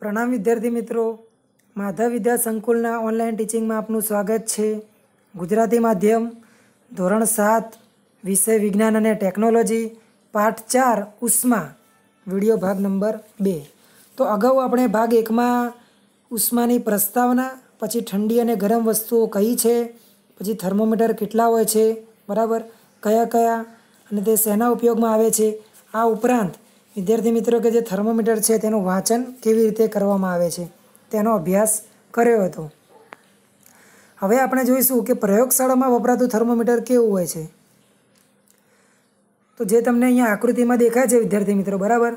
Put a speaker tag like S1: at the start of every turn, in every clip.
S1: પ્રણામ વિદ્યાર્થી મિત્રો માધવ વિદ્યા સંકુલના ઓનલાઈન ટીચિંગમાં આપનું સ્વાગત છે ગુજરાતી માધ્યમ ધોરણ સાત વિષય વિજ્ઞાન અને ટેકનોલોજી પાઠ ચાર ઉષ્મા વિડીયો ભાગ નંબર બે તો અગાઉ આપણે ભાગ એકમાં ઉષ્માની પ્રસ્તાવના પછી ઠંડી અને ગરમ વસ્તુઓ કઈ છે પછી થર્મોમીટર કેટલા હોય છે બરાબર કયા કયા અને તે શેના ઉપયોગમાં આવે છે આ ઉપરાંત વિદ્યાર્થી મિત્રો કે જે થર્મોમીટર છે તેનું વાંચન કેવી રીતે કરવામાં આવે છે તેનો અભ્યાસ કર્યો હતો હવે આપણે જોઈશું કે પ્રયોગશાળામાં વપરાતું થર્મોમીટર કેવું હોય છે તો જે તમને અહીંયા આકૃતિમાં દેખાય છે વિદ્યાર્થી મિત્રો બરાબર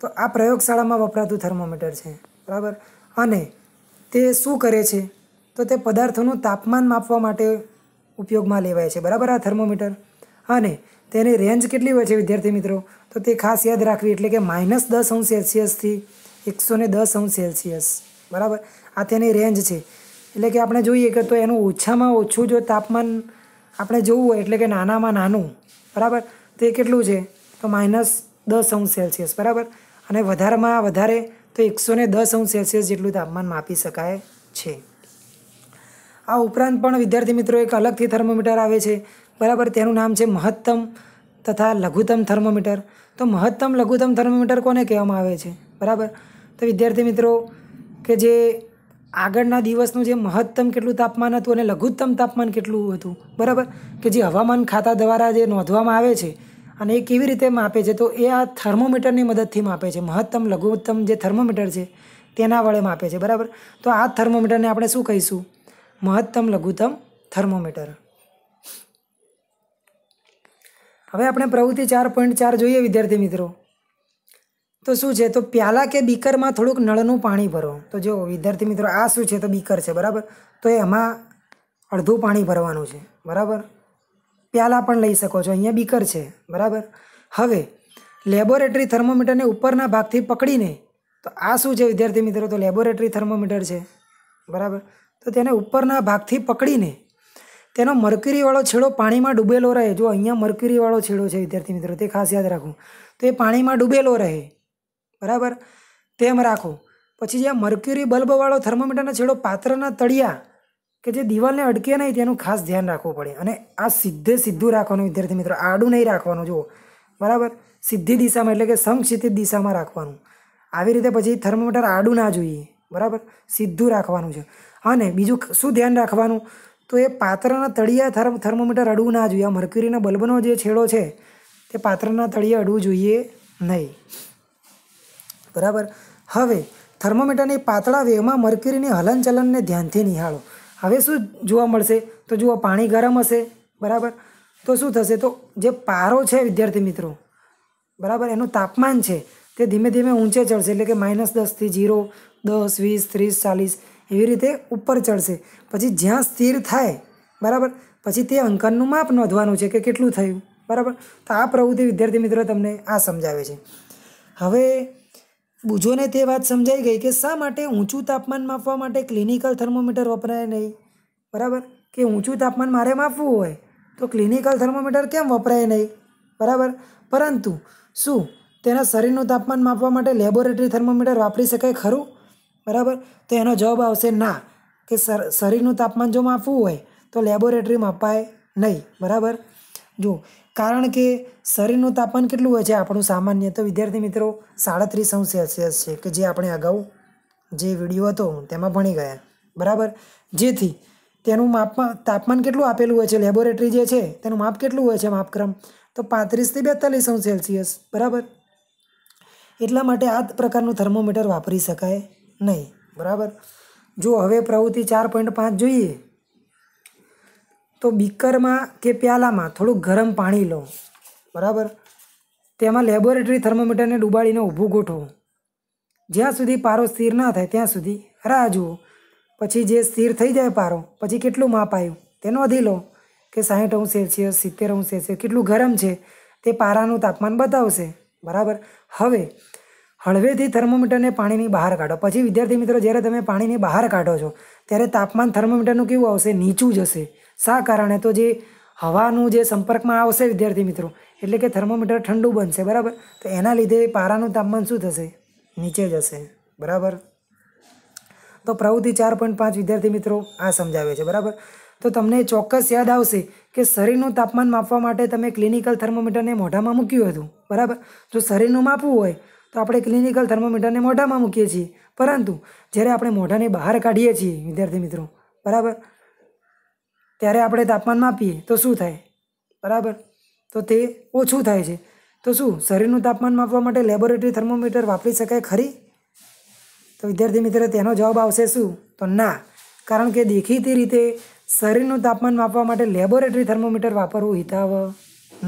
S1: તો આ પ્રયોગશાળામાં વપરાતું થર્મોમીટર છે બરાબર અને તે શું કરે છે તો તે પદાર્થોનું તાપમાન માપવા માટે ઉપયોગમાં લેવાય છે બરાબર આ થર્મોમીટર અને તેની રેન્જ કેટલી હોય છે વિદ્યાર્થી મિત્રો તો તે ખાસ યાદ રાખવી એટલે કે માઇનસ દસ અંશ સેલ્સિયસથી એકસો ને દસ અંશ સેલ્સિયસ બરાબર આ તેની રેન્જ છે એટલે કે આપણે જોઈએ કે તો એનું ઓછામાં ઓછું જો તાપમાન આપણે જોવું હોય એટલે કે નાનામાં નાનું બરાબર તો એ કેટલું છે તો માઇનસ દસ અંશ સેલ્સિયસ બરાબર અને વધારેમાં વધારે તો એકસો ને દસ અંશ સેલ્સિયસ જેટલું તાપમાન માપી શકાય છે આ ઉપરાંત પણ વિદ્યાર્થી મિત્રો એક અલગથી થર્મોમીટર આવે છે બરાબર તેનું નામ છે મહત્તમ તથા લઘુત્તમ થર્મોમીટર તો મહત્તમ લઘુત્તમ થર્મોમીટર કોને કહેવામાં આવે છે બરાબર તો વિદ્યાર્થી મિત્રો કે જે આગળના દિવસનું જે મહત્તમ કેટલું તાપમાન હતું અને લઘુત્તમ તાપમાન કેટલું હતું બરાબર કે જે હવામાન ખાતા દ્વારા જે નોંધવામાં આવે છે અને એ કેવી રીતે માપે છે તો એ આ થર્મોમીટરની મદદથી માપે છે મહત્તમ લઘુત્તમ જે થર્મોમીટર છે તેના વડે માપે છે બરાબર તો આ થર્મોમીટરને આપણે શું કહીશું મહત્તમ લઘુત્તમ થર્મોમીટર હવે આપણે પ્રવૃત્તિ ચાર પોઈન્ટ ચાર જોઈએ વિદ્યાર્થી મિત્રો તો શું છે તો પ્યાલા કે બીકરમાં થોડુંક નળનું પાણી ભરો તો જો વિદ્યાર્થી મિત્રો આ શું છે તો બીકર છે બરાબર તો એમાં અડધું પાણી ભરવાનું છે બરાબર પ્યાલા પણ લઈ શકો છો અહીંયા બીકર છે બરાબર હવે લેબોરેટરી થર્મોમીટરને ઉપરના ભાગથી પકડીને તો આ શું છે વિદ્યાર્થી મિત્રો તો લેબોરેટરી થર્મોમીટર છે બરાબર તો તેને ઉપરના ભાગથી પકડીને તેનો મરકરીવાળો છેડો પાણીમાં ડૂબેલો રહે જો અહીંયા મરકરીવાળો છેડો છે વિદ્યાર્થી મિત્રો તે ખાસ યાદ રાખો તો એ પાણીમાં ડૂબેલો રહે બરાબર તેમ રાખો પછી જે મરક્યુરી બલ્બવાળો થર્મોમીટરનો છેડો પાત્રના તળિયા કે જે દિવાલને અડકે નહીં તેનું ખાસ ધ્યાન રાખવું પડે અને આ સીધે સીધું રાખવાનું વિદ્યાર્થી મિત્રો આડું નહીં રાખવાનું જુઓ બરાબર સીધી દિશામાં એટલે કે સંક્ષિતિત દિશામાં રાખવાનું આવી રીતે પછી થર્મોમીટર આડું ના જોઈએ બરાબર સીધું રાખવાનું છે અને બીજું શું ધ્યાન રાખવાનું તો એ પાત્રના તળિયા થર્મ થર્મોમીટર અડવું ના જોઈએ આ મર્ક્યુરીના બલ્બનો જે છેડો છે તે પાત્રના તળિયા અડવું જોઈએ નહીં બરાબર હવે થર્મોમીટરની પાતળા વેવમાં મર્ક્યુરીની હલનચલનને ધ્યાનથી નિહાળો હવે શું જોવા મળશે તો જુઓ પાણી ગરમ હશે બરાબર તો શું થશે તો જે પારો છે વિદ્યાર્થી મિત્રો બરાબર એનું તાપમાન છે તે ધીમે ધીમે ઊંચે ચડશે એટલે કે માઇનસ દસથી જીરો દસ વીસ ત્રીસ ચાલીસ એવી રીતે ઉપર ચડશે પછી જ્યાં સ્થિર થાય બરાબર પછી તે અંકનનું માપ નોંધવાનું છે કે કેટલું થયું બરાબર તો આ પ્રવૃત્તિ વિદ્યાર્થી મિત્રો તમને આ સમજાવે છે હવે બુજોને તે વાત સમજાઈ ગઈ કે શા માટે ઊંચું તાપમાન માપવા માટે ક્લિનિકલ થર્મોમીટર વપરાય નહીં બરાબર કે ઊંચું તાપમાન મારે માપવું હોય તો ક્લિનિકલ થર્મોમીટર કેમ વપરાય નહીં બરાબર પરંતુ શું તેના શરીરનું તાપમાન માપવા માટે લેબોરેટરી થર્મોમીટર વાપરી શકાય ખરું બરાબર તો એનો જવાબ આવશે ના કે શરીરનું તાપમાન જો માપવું હોય તો લેબોરેટરી માપાય નહીં બરાબર જો કારણ કે શરીરનું તાપમાન કેટલું હોય છે આપણું સામાન્ય તો વિદ્યાર્થી મિત્રો સાડત્રીસ અંશ સેલ્સિયસ છે કે જે આપણે અગાઉ જે વિડીયો હતો તેમાં ભણી ગયા બરાબર જેથી તેનું માપમાં તાપમાન કેટલું આપેલું હોય છે લેબોરેટરી જે છે તેનું માપ કેટલું હોય છે માપક્રમ તો પાંત્રીસથી બેતાલીસ અંશ સેલ્સિયસ બરાબર એટલા માટે આ પ્રકારનું થર્મોમીટર વાપરી શકાય નહીં બરાબર જો હવે પ્રવૃત્તિ ચાર પોઈન્ટ પાંચ જોઈએ તો બીકરમાં કે પ્યાલામાં થોડું ગરમ પાણી લો બરાબર તેમાં લેબોરેટરી થર્મોમીટરને ડૂબાડીને ઊભું ગોઠવો જ્યાં સુધી પારો સ્થિર ના થાય ત્યાં સુધી રાહ જુઓ પછી જે સ્થિર થઈ જાય પારો પછી કેટલું માપ આવ્યું તે નોંધી લો કે સાહીઠ અંશ સેલ્સિયસ સિત્તેર અંશ સેલ્સિયસ કેટલું ગરમ છે તે પારાનું તાપમાન બતાવશે બરાબર હવે હળવેથી થર્મોમીટરને પાણીની બહાર કાઢો પછી વિદ્યાર્થી મિત્રો જ્યારે તમે પાણીની બહાર કાઢો છો ત્યારે તાપમાન થર્મોમીટરનું કેવું આવશે નીચું જશે શા કારણે તો જે હવાનું જે સંપર્કમાં આવશે વિદ્યાર્થી મિત્રો એટલે કે થર્મોમીટર ઠંડુ બનશે બરાબર તો એના લીધે પારાનું તાપમાન શું થશે નીચે જશે બરાબર તો પ્રવૃત્તિ ચાર પોઈન્ટ પાંચ વિદ્યાર્થી મિત્રો આ સમજાવે છે બરાબર તો તમને ચોક્કસ યાદ આવશે કે શરીરનું તાપમાન માપવા માટે તમે ક્લિનિકલ થર્મોમીટરને મોઢામાં મૂક્યું હતું બરાબર જો શરીરનું માપવું હોય તો આપણે ક્લિનિકલ થર્મોમીટરને મોઢામાં મૂકીએ છીએ પરંતુ જ્યારે આપણે મોઢાને બહાર કાઢીએ છીએ વિદ્યાર્થી મિત્રો બરાબર ત્યારે આપણે તાપમાન માપીએ તો શું થાય બરાબર તો તે ઓછું થાય છે તો શું શરીરનું તાપમાન માપવા માટે લેબોરેટરી થર્મોમીટર વાપરી શકાય ખરી તો વિદ્યાર્થી મિત્ર તેનો જવાબ આવશે શું તો ના કારણ કે દેખીતી રીતે શરીરનું તાપમાન માપવા માટે લેબોરેટરી થર્મોમીટર વાપરવું હિતાવ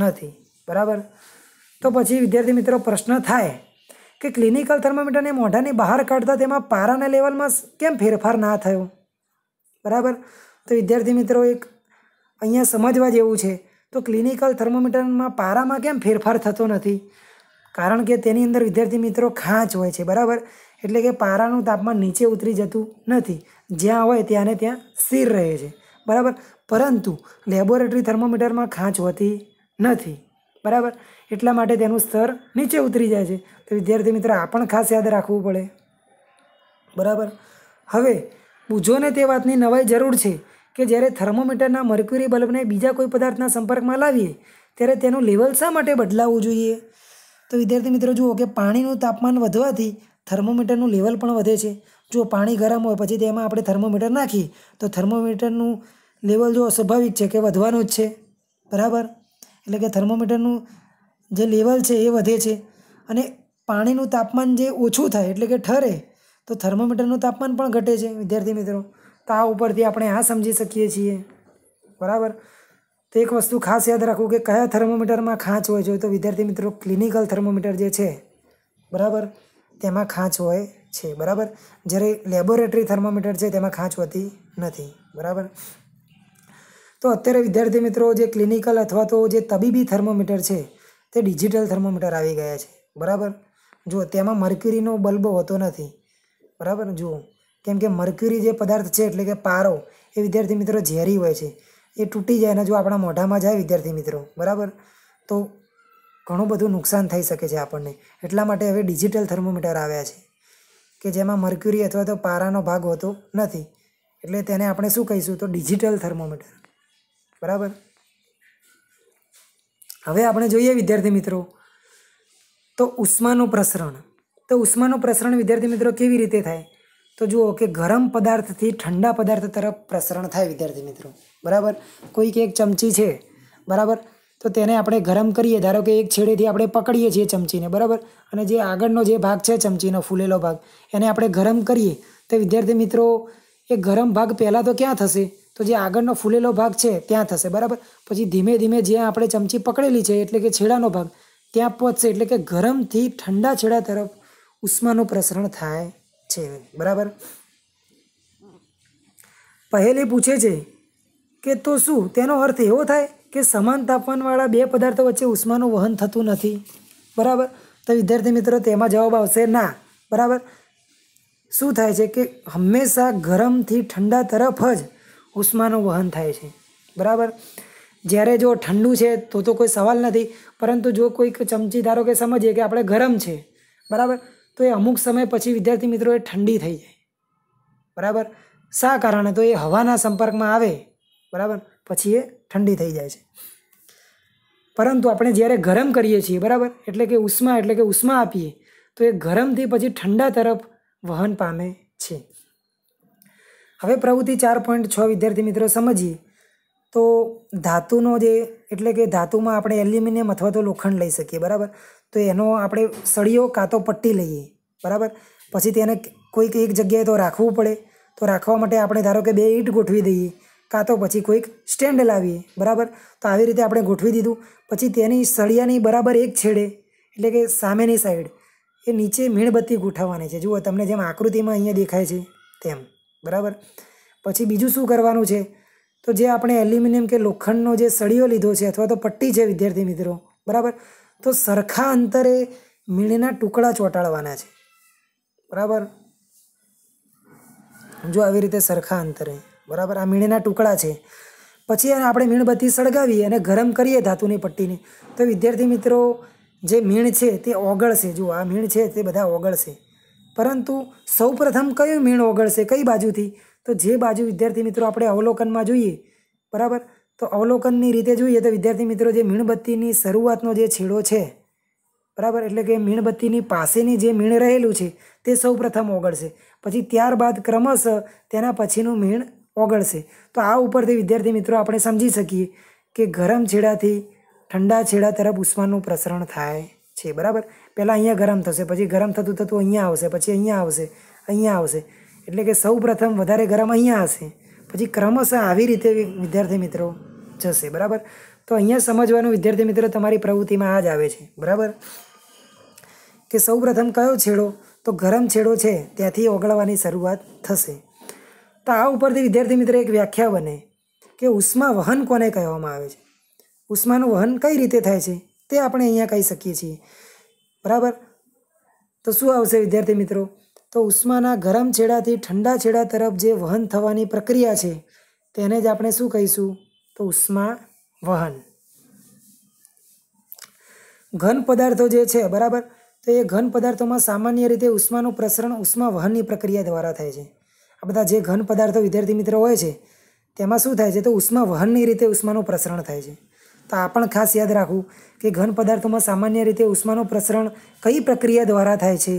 S1: નથી બરાબર તો પછી વિદ્યાર્થી મિત્રો પ્રશ્ન થાય કે ક્લિનિકલ થર્મોમીટરને મોઢાની બહાર કાઢતા તેમાં પારાના લેવલમાં કેમ ફેરફાર ના થયો બરાબર તો વિદ્યાર્થી મિત્રો એક અહીંયા સમજવા જેવું છે તો ક્લિનિકલ થર્મોમીટરમાં પારામાં કેમ ફેરફાર થતો નથી કારણ કે તેની અંદર વિદ્યાર્થી મિત્રો ખાંચ હોય છે બરાબર એટલે કે પારાનું તાપમાન નીચે ઉતરી જતું નથી જ્યાં હોય ત્યાંને ત્યાં સ્થિર રહે છે બરાબર પરંતુ લેબોરેટરી થર્મોમીટરમાં ખાંચ હોતી નથી બરાબર એટલા માટે તેનું સ્તર નીચે ઉતરી જાય છે તો વિદ્યાર્થી મિત્ર આ પણ ખાસ યાદ રાખવું પડે બરાબર હવે બુઝોને તે વાતની નવાઈ જરૂર છે કે જ્યારે થર્મોમીટરના મર્ક્યુરી બલ્બને બીજા કોઈ પદાર્થના સંપર્કમાં લાવીએ ત્યારે તેનું લેવલ શા માટે બદલાવવું જોઈએ તો વિદ્યાર્થી મિત્રો જુઓ કે પાણીનું તાપમાન વધવાથી થર્મોમીટરનું લેવલ પણ વધે છે જો પાણી ગરમ હોય પછી તેમાં આપણે થર્મોમીટર નાખીએ તો થર્મોમીટરનું લેવલ જો સ્વાભાવિક છે કે વધવાનું જ છે બરાબર એટલે કે થર્મોમીટરનું જે લેવલ છે એ વધે છે અને પાણીનું તાપમાન જે ઓછું થાય એટલે કે ઠરે તો થર્મોમીટરનું તાપમાન પણ ઘટે છે વિદ્યાર્થી મિત્રો તો આ ઉપરથી આપણે આ સમજી શકીએ છીએ બરાબર તો એક વસ્તુ ખાસ યાદ રાખવું કે કયા થર્મોમીટરમાં ખાંચ હોય છે તો વિદ્યાર્થી મિત્રો ક્લિનિકલ થર્મોમીટર જે છે બરાબર તેમાં ખાંચ હોય છે બરાબર જ્યારે લેબોરેટરી થર્મોમીટર છે તેમાં ખાંચ હોતી નથી બરાબર તો અત્યારે વિદ્યાર્થી મિત્રો જે ક્લિનિકલ અથવા તો જે તબીબી થર્મોમીટર છે તે ડિજિટલ થર્મોમીટર આવી ગયા છે બરાબર જુઓ તેમાં મર્ક્યુરીનો બલ્બ હોતો નથી બરાબર જુઓ કેમ કે મર્ક્યુરી જે પદાર્થ છે એટલે કે પારો એ વિદ્યાર્થી મિત્રો ઝેરી હોય છે એ તૂટી જાય અને જો આપણા મોઢામાં જાય વિદ્યાર્થી મિત્રો બરાબર તો ઘણું બધું નુકસાન થઈ શકે છે આપણને એટલા માટે હવે ડિજિટલ થર્મોમીટર આવ્યા છે કે જેમાં મર્ક્યુરી અથવા તો પારાનો ભાગ હોતો નથી એટલે તેને આપણે શું કહીશું તો ડિજિટલ થર્મોમીટર બરાબર હવે આપણે જોઈએ વિદ્યાર્થી મિત્રો તો ઉષ્માનું પ્રસરણ તો ઉષ્માનું પ્રસરણ વિદ્યાર્થી મિત્રો કેવી રીતે થાય તો જુઓ કે ગરમ પદાર્થથી ઠંડા પદાર્થ તરફ પ્રસરણ થાય વિદ્યાર્થી મિત્રો બરાબર કોઈક એક ચમચી છે બરાબર તો તેને આપણે ગરમ કરીએ ધારો કે એક છેડેથી આપણે પકડીએ છીએ ચમચીને બરાબર અને જે આગળનો જે ભાગ છે ચમચીનો ફૂલેલો ભાગ એને આપણે ગરમ કરીએ તો વિદ્યાર્થી મિત્રો એ ગરમ ભાગ પહેલાં તો ક્યાં થશે તો જે આગળનો ફૂલેલો ભાગ છે ત્યાં થશે બરાબર પછી ધીમે ધીમે જ્યાં આપણે ચમચી પકડેલી છે એટલે કે છેડાનો ભાગ ત્યાં પહોંચશે એટલે કે ગરમથી ઠંડા છેડા તરફ ઉષ્માનું પ્રસરણ થાય છે બરાબર પહેલી પૂછે છે કે તો શું તેનો અર્થ એવો થાય કે સમાન તાપમાનવાળા બે પદાર્થો વચ્ચે ઉષ્માનું વહન થતું નથી બરાબર તો વિદ્યાર્થી મિત્રો તેમાં જવાબ આવશે ના બરાબર શું થાય છે કે હંમેશા ગરમથી ઠંડા તરફ જ ઉષ્માનું વહન થાય છે બરાબર જ્યારે જો ઠંડુ છે તો તો કોઈ સવાલ નથી પરંતુ જો કોઈક ચમચી ધારો કે સમજીએ કે આપણે ગરમ છે બરાબર તો એ અમુક સમય પછી વિદ્યાર્થી મિત્રો એ ઠંડી થઈ જાય બરાબર શા કારણે તો એ હવાના સંપર્કમાં આવે બરાબર પછી એ ઠંડી થઈ જાય છે પરંતુ આપણે જ્યારે ગરમ કરીએ છીએ બરાબર એટલે કે ઉષ્મા એટલે કે ઉષ્મા આપીએ તો એ ગરમથી પછી ઠંડા તરફ વહન પામે છે હવે પ્રવૃત્તિ ચાર પોઈન્ટ છ વિદ્યાર્થી મિત્રો સમજીએ તો ધાતુનો જે એટલે કે ધાતુમાં આપણે એલ્યુમિનિયમ અથવા તો લોખંડ લઈ શકીએ બરાબર તો એનો આપણે સળીઓ કાં તો પટ્ટી લઈએ બરાબર પછી તેને કોઈક એક જગ્યાએ તો રાખવું પડે તો રાખવા માટે આપણે ધારો કે બે ઈંટ ગોઠવી દઈએ કાં તો પછી કોઈક સ્ટેન્ડ લાવીએ બરાબર તો આવી રીતે આપણે ગોઠવી દીધું પછી તેની સળિયાની બરાબર એક છેડે એટલે કે સામેની સાઈડ એ નીચે મીણબત્તી ગોઠવવાની છે જુઓ તમને જેમ આકૃતિમાં અહીંયા દેખાય છે તેમ બરાબર પછી બીજું શું કરવાનું છે તો જે આપણે એલ્યુમિનિયમ કે લોખંડનો જે સળિયો લીધો છે અથવા તો પટ્ટી છે વિદ્યાર્થી મિત્રો બરાબર તો સરખા અંતરે મીણના ટુકડા ચોંટાડવાના છે બરાબર જો આવી રીતે સરખા અંતરે બરાબર આ મીણના ટુકડા છે પછી આપણે મીણબત્તી સળગાવીએ અને ગરમ કરીએ ધાતુની પટ્ટીને તો વિદ્યાર્થી મિત્રો જે મીણ છે તે ઓગળશે જુઓ આ મીણ છે તે બધા ઓગળશે પરંતુ સૌપ્રથમ કયું મીણ ઓગળશે કઈ બાજુથી તો જે બાજુ વિદ્યાર્થી મિત્રો આપણે અવલોકનમાં જોઈએ બરાબર તો અવલોકનની રીતે જોઈએ તો વિદ્યાર્થી મિત્રો જે મીણબત્તીની શરૂઆતનો જે છેડો છે બરાબર એટલે કે મીણબત્તીની પાસેની જે મીણ રહેલું છે તે સૌપ્રથમ ઓગળશે પછી ત્યારબાદ ક્રમશ તેના પછીનું મીણ ઓગળશે તો આ ઉપરથી વિદ્યાર્થી મિત્રો આપણે સમજી શકીએ કે ગરમ છેડાથી ઠંડા છેડા તરફ ઉષ્માનું પ્રસરણ થાય છે બરાબર પહેલાં અહીંયા ગરમ થશે પછી ગરમ થતું થતું અહીંયા આવશે પછી અહીંયા આવશે અહીંયા આવશે એટલે કે સૌ પ્રથમ વધારે ગરમ અહીંયા હશે પછી ક્રમશઃ આવી રીતે વિદ્યાર્થી મિત્રો જશે બરાબર તો અહીંયા સમજવાનું વિદ્યાર્થી મિત્રો તમારી પ્રવૃત્તિમાં આ જ આવે છે બરાબર કે સૌ પ્રથમ કયો છેડો તો ગરમ છેડો છે ત્યાંથી ઓગળવાની શરૂઆત થશે તો આ ઉપરથી વિદ્યાર્થી મિત્રો એક વ્યાખ્યા બને કે ઉષ્મા વહન કોને કહેવામાં આવે છે ઉષ્માનું વહન કઈ રીતે થાય છે તે આપણે અહીંયા કહી શકીએ છીએ બરાબર તો શું આવશે વિદ્યાર્થી મિત્રો તો ઉષ્માના ગરમ છેડાથી ઠંડા છેડા તરફ જે વહન થવાની પ્રક્રિયા છે તેને જ આપણે શું કહીશું તો ઉષ્મા વહન ઘન પદાર્થો જે છે બરાબર તો એ ઘન પદાર્થોમાં સામાન્ય રીતે ઉષ્માનું પ્રસરણ ઉષ્મા વહનની પ્રક્રિયા દ્વારા થાય છે આ બધા જે ઘન પદાર્થો વિદ્યાર્થી મિત્રો હોય છે તેમાં શું થાય છે તો ઉષ્મા વહનની રીતે ઉષ્માનું પ્રસરણ થાય છે તો આ પણ ખાસ યાદ રાખવું કે ઘન પદાર્થોમાં સામાન્ય રીતે ઉષ્માનું પ્રસરણ કઈ પ્રક્રિયા દ્વારા થાય છે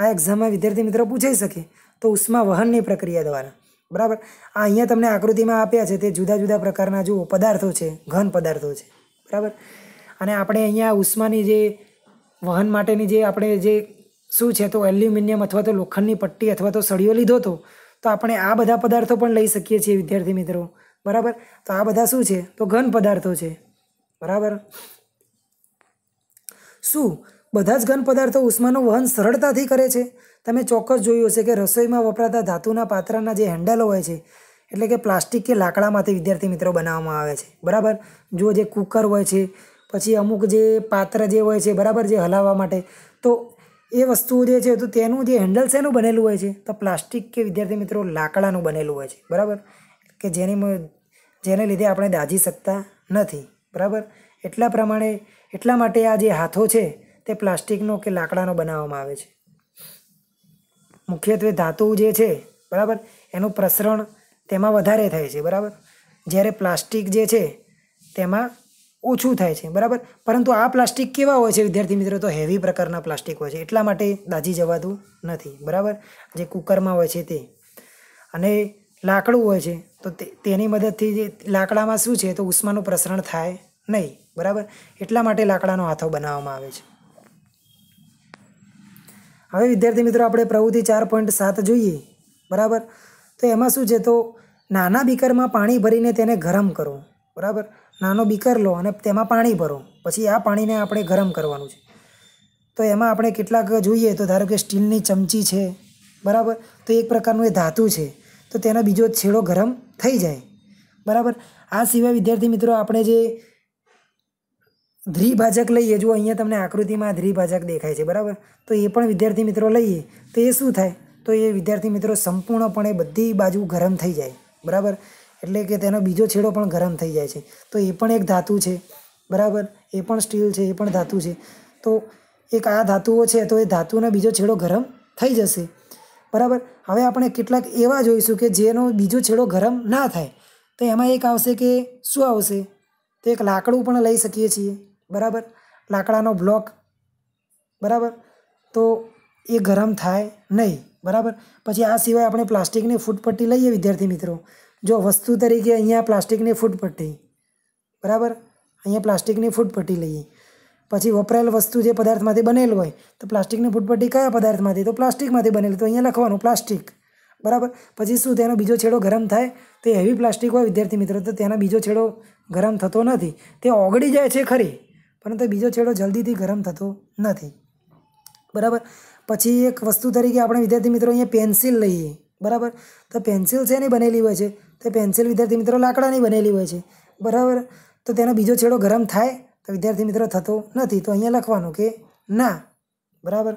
S1: આ એક્ઝામમાં વિદ્યાર્થી મિત્રો પૂછાઈ શકે તો ઉષ્મા વહનની પ્રક્રિયા દ્વારા બરાબર આ અહીંયા તમને આકૃતિમાં આપ્યા છે તે જુદા જુદા પ્રકારના જુઓ પદાર્થો છે ઘન પદાર્થો છે બરાબર અને આપણે અહીંયા ઉષ્માની જે વહન માટેની જે આપણે જે શું છે તો એલ્યુમિનિયમ અથવા તો લોખંડની પટ્ટી અથવા તો સળિયો લીધો હતો તો આપણે આ બધા પદાર્થો પણ લઈ શકીએ છીએ વિદ્યાર્થી મિત્રો બરાબર તો આ બધા શું છે તો ઘન પદાર્થો છે બરાબર શું બધા જ ઘન પદાર્થો ઉષ્માનું વહન સરળતાથી કરે છે તમે ચોક્કસ જોયું હશે કે રસોઈમાં વપરાતા ધાતુના પાત્રના જે હેન્ડલો હોય છે એટલે કે પ્લાસ્ટિક કે લાકડામાંથી વિદ્યાર્થી મિત્રો બનાવવામાં આવે છે બરાબર જો જે કુકર હોય છે પછી અમુક જે પાત્ર જે હોય છે બરાબર જે હલાવવા માટે તો એ વસ્તુઓ જે છે તો તેનું જે હેન્ડલ છે એનું બનેલું હોય છે તો પ્લાસ્ટિક કે વિદ્યાર્થી મિત્રો લાકડાનું બનેલું હોય છે બરાબર કે જેની જેને લીધે આપણે દાજી શકતા નથી બરાબર એટલા પ્રમાણે એટલા માટે આ જે હાથો છે તે પ્લાસ્ટિકનો કે લાકડાનો બનાવવામાં આવે છે મુખ્યત્વે ધાતુ જે છે બરાબર એનું પ્રસરણ તેમાં વધારે થાય છે બરાબર જ્યારે પ્લાસ્ટિક જે છે તેમાં ઓછું થાય છે બરાબર પરંતુ આ પ્લાસ્ટિક કેવા હોય છે વિદ્યાર્થી મિત્રો તો હેવી પ્રકારના પ્લાસ્ટિક હોય છે એટલા માટે દાજી જવાતું નથી બરાબર જે કુકરમાં હોય છે તે અને લાકડું હોય છે તો તેની મદદથી જે લાકડામાં શું છે તો ઉષ્માનું પ્રસરણ થાય નહીં બરાબર એટલા માટે લાકડાનો હાથો બનાવવામાં આવે છે હવે વિદ્યાર્થી મિત્રો આપણે પ્રવૃત્તિ ચાર પોઈન્ટ સાત જોઈએ બરાબર તો એમાં શું છે તો નાના બીકરમાં પાણી ભરીને તેને ગરમ કરો બરાબર નાનો બીકર લો અને તેમાં પાણી ભરો પછી આ પાણીને આપણે ગરમ કરવાનું છે તો એમાં આપણે કેટલાક જોઈએ તો ધારો કે સ્ટીલની ચમચી છે બરાબર તો એક પ્રકારનું એ ધાતુ છે તો તેનો બીજો છેડો ગરમ થઈ જાય બરાબર આ સિવાય વિદ્યાર્થી મિત્રો આપણે જે દ્વિભાજક લઈએ જો અહીંયા તમને આકૃતિમાં ધ્રિભાજક દેખાય છે બરાબર તો એ પણ વિદ્યાર્થી મિત્રો લઈએ તો એ શું થાય તો એ વિદ્યાર્થી મિત્રો સંપૂર્ણપણે બધી બાજુ ગરમ થઈ જાય બરાબર એટલે કે તેનો બીજો છેડો પણ ગરમ થઈ જાય છે તો એ પણ એક ધાતુ છે બરાબર એ પણ સ્ટીલ છે એ પણ ધાતુ છે તો એક આ ધાતુઓ છે તો એ ધાતુનો બીજો છેડો ગરમ થઈ જશે બરાબર હવે આપણે કેટલાક એવા જોઈશું કે જેનો બીજો છેડો ગરમ ના થાય તો એમાં એક આવશે કે શું આવશે તો એક લાકડું પણ લઈ શકીએ છીએ બરાબર લાકડાનો બ્લોક બરાબર તો એ ગરમ થાય નહીં બરાબર પછી આ સિવાય આપણે પ્લાસ્ટિકની ફૂટપટ્ટી લઈએ વિદ્યાર્થી મિત્રો જો વસ્તુ તરીકે અહીંયા પ્લાસ્ટિકની ફૂટપટ્ટી બરાબર અહીંયા પ્લાસ્ટિકની ફૂટપટ્ટી લઈએ પછી વપરાયેલ વસ્તુ જે પદાર્થમાંથી બનેલું હોય તો પ્લાસ્ટિકની ફૂટપટ્ટી કયા પદાર્થમાંથી તો પ્લાસ્ટિકમાંથી બનેલ તો અહીંયા લખવાનું પ્લાસ્ટિક બરાબર પછી શું તેનો બીજો છેડો ગરમ થાય તો હેવી પ્લાસ્ટિક હોય વિદ્યાર્થી મિત્રો તો તેનો બીજો છેડો ગરમ થતો નથી તે ઓગળી જાય છે ખરી પરંતુ બીજો છેડો જલ્દીથી ગરમ થતો નથી બરાબર પછી એક વસ્તુ તરીકે આપણે વિદ્યાર્થી મિત્રો અહીંયા પેન્સિલ લઈએ બરાબર તો પેન્સિલ શેની બનેલી હોય છે તો પેન્સિલ વિદ્યાર્થી મિત્રો લાકડાની બનેલી હોય છે બરાબર તો તેનો બીજો છેડો ગરમ થાય તો વિદ્યાર્થી મિત્રો થતો નથી તો અહીંયા લખવાનું કે ના બરાબર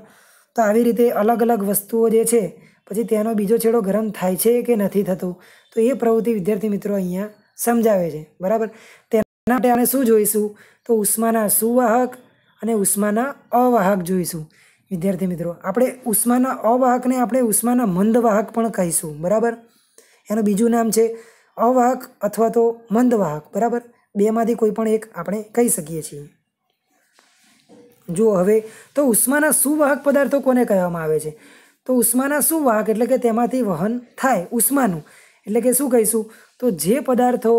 S1: તો આવી રીતે અલગ અલગ વસ્તુઓ જે છે પછી તેનો બીજો છેડો ગરમ થાય છે કે નથી થતું તો એ પ્રવૃત્તિ વિદ્યાર્થી મિત્રો અહીંયા સમજાવે છે બરાબર તેના માટે આપણે શું જોઈશું તો ઉષ્માના સુવાહક અને ઉષ્માના અવાહક જોઈશું વિદ્યાર્થી મિત્રો આપણે ઉષ્માના અવાહકને આપણે ઉષ્માના મંદવાહક પણ કહીશું બરાબર એનું બીજું નામ છે અવાહક અથવા તો મંદવાહક બરાબર બેમાંથી કોઈ પણ એક આપણે કહી શકીએ છીએ જો હવે તો ઉષ્માના સુવાહક પદાર્થો કોને કહેવામાં આવે છે તો ઉષ્માના સુવાહક એટલે કે તેમાંથી વહન થાય ઉષ્માનું એટલે કે શું કહીશું તો જે પદાર્થો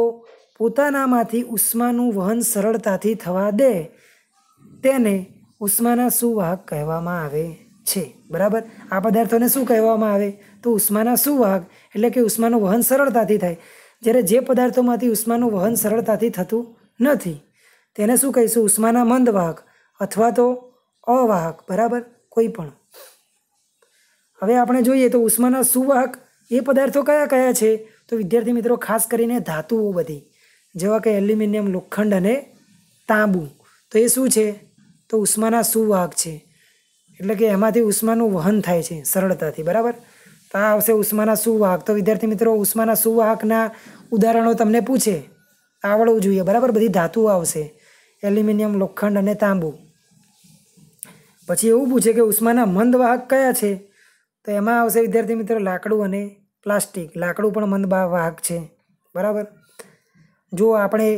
S1: પોતાનામાંથી ઉષ્માનું વહન સરળતાથી થવા દે તેને ઉષ્માના સુવાહક કહેવામાં આવે છે બરાબર આ પદાર્થોને શું કહેવામાં આવે તો ઉષ્માના સુવાહક એટલે કે ઉષ્માનું વહન સરળતાથી થાય જ્યારે જે પદાર્થોમાંથી ઉષ્માનું વહન સરળતાથી થતું નથી તેને શું કહીશું ઉષ્માના મંદ વાહક અથવા તો અવાહક બરાબર કોઈ પણ હવે આપણે જોઈએ તો ઉષ્માના સુવાહક એ પદાર્થો કયા કયા છે તો વિદ્યાર્થી મિત્રો ખાસ કરીને ધાતુઓ બધી જેવા કે એલ્યુમિનિયમ લોખંડ અને તાંબુ તો એ શું છે તો ઉષ્માના સુવાહક છે એટલે કે એમાંથી ઉષ્માનું વહન થાય છે સરળતાથી બરાબર તો આ આવશે ઉષ્માના સુવાહક તો વિદ્યાર્થી મિત્રો ઉષ્માના સુવાહકના ઉદાહરણો તમને પૂછે આવડવું જોઈએ બરાબર બધી ધાતુઓ આવશે એલ્યુમિનિયમ લોખંડ અને તાંબુ પછી એવું પૂછે કે ઉષ્માના મંદવાહક કયા છે તો એમાં આવશે વિદ્યાર્થી મિત્રો લાકડું અને પ્લાસ્ટિક લાકડું પણ મંદ વાહક છે બરાબર જો આપણે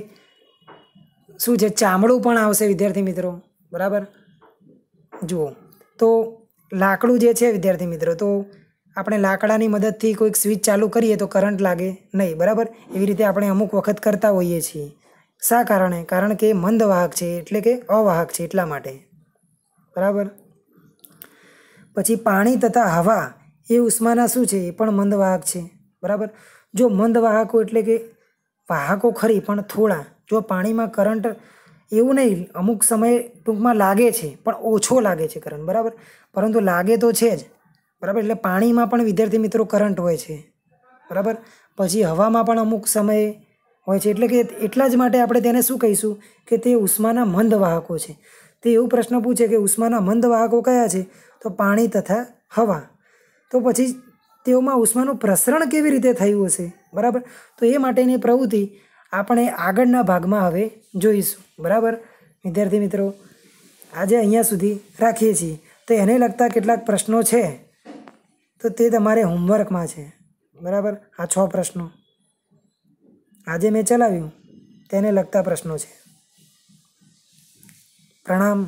S1: શું છે ચામડું પણ આવશે વિદ્યાર્થી મિત્રો બરાબર જુઓ તો લાકડું જે છે વિદ્યાર્થી મિત્રો તો આપણે લાકડાની મદદથી કોઈક સ્વિચ ચાલુ કરીએ તો કરંટ લાગે નહીં બરાબર એવી રીતે આપણે અમુક વખત કરતા હોઈએ છીએ શા કારણે કારણ કે મંદવાહક છે એટલે કે અવાહક છે એટલા માટે બરાબર પછી પાણી તથા હવા એ ઉષ્માના શું છે એ પણ મંદવાહક છે બરાબર જો મંદવાહકો એટલે કે વાહકો ખરી પણ થોડા જો પાણીમાં કરંટ એવું નહીં અમુક સમયે ટૂંકમાં લાગે છે પણ ઓછો લાગે છે કરંટ બરાબર પરંતુ લાગે તો છે જ બરાબર એટલે પાણીમાં પણ વિદ્યાર્થી મિત્રો કરંટ હોય છે બરાબર પછી હવામાં પણ અમુક સમયે હોય છે એટલે કે એટલા જ માટે આપણે તેને શું કહીશું કે તે ઉષ્માના મંદ વાહકો છે તે એવું પ્રશ્ન પૂછે કે ઉષ્માના મંદ વાહકો કયા છે તો પાણી તથા હવા તો પછી તેઓમાં ઉષ્માનું પ્રસરણ કેવી રીતે થયું હશે બરાબર તો એ માટેની પ્રવૃત્તિ આપણે આગળના ભાગમાં હવે જોઈશું બરાબર વિદ્યાર્થી મિત્રો આજે અહીંયા સુધી રાખીએ છીએ તો એને લગતા કેટલાક પ્રશ્નો છે તો તે તમારે હોમવર્કમાં છે બરાબર આ છ પ્રશ્નો આજે મેં ચલાવ્યું તેને લગતા પ્રશ્નો છે પ્રણામ